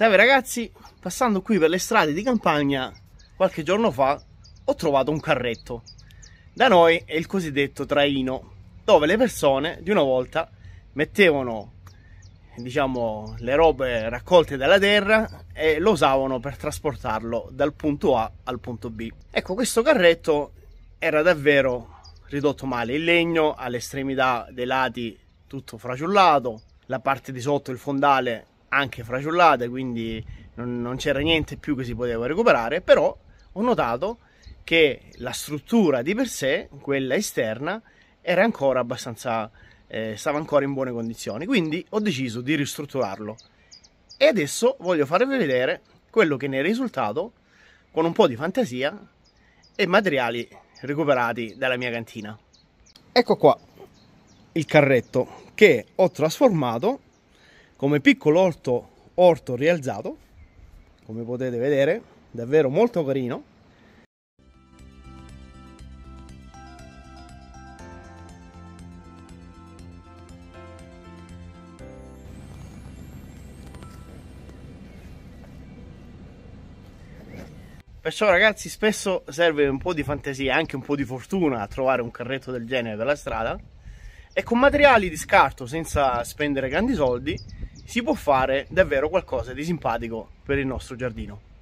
Salve ragazzi, passando qui per le strade di campagna qualche giorno fa ho trovato un carretto. Da noi è il cosiddetto traino, dove le persone di una volta mettevano diciamo le robe raccolte dalla terra e lo usavano per trasportarlo dal punto A al punto B. Ecco, questo carretto era davvero ridotto male, il legno all'estremità dei lati tutto fraciullato, la parte di sotto il fondale anche fraciullate, quindi non, non c'era niente più che si poteva recuperare, però ho notato che la struttura di per sé, quella esterna, era ancora abbastanza, eh, stava ancora in buone condizioni, quindi ho deciso di ristrutturarlo. E adesso voglio farvi vedere quello che ne è risultato con un po' di fantasia e materiali recuperati dalla mia cantina. Ecco qua il carretto che ho trasformato come piccolo orto, orto rialzato, come potete vedere, davvero molto carino. Perciò ragazzi spesso serve un po' di fantasia e anche un po' di fortuna a trovare un carretto del genere per la strada e con materiali di scarto senza spendere grandi soldi si può fare davvero qualcosa di simpatico per il nostro giardino.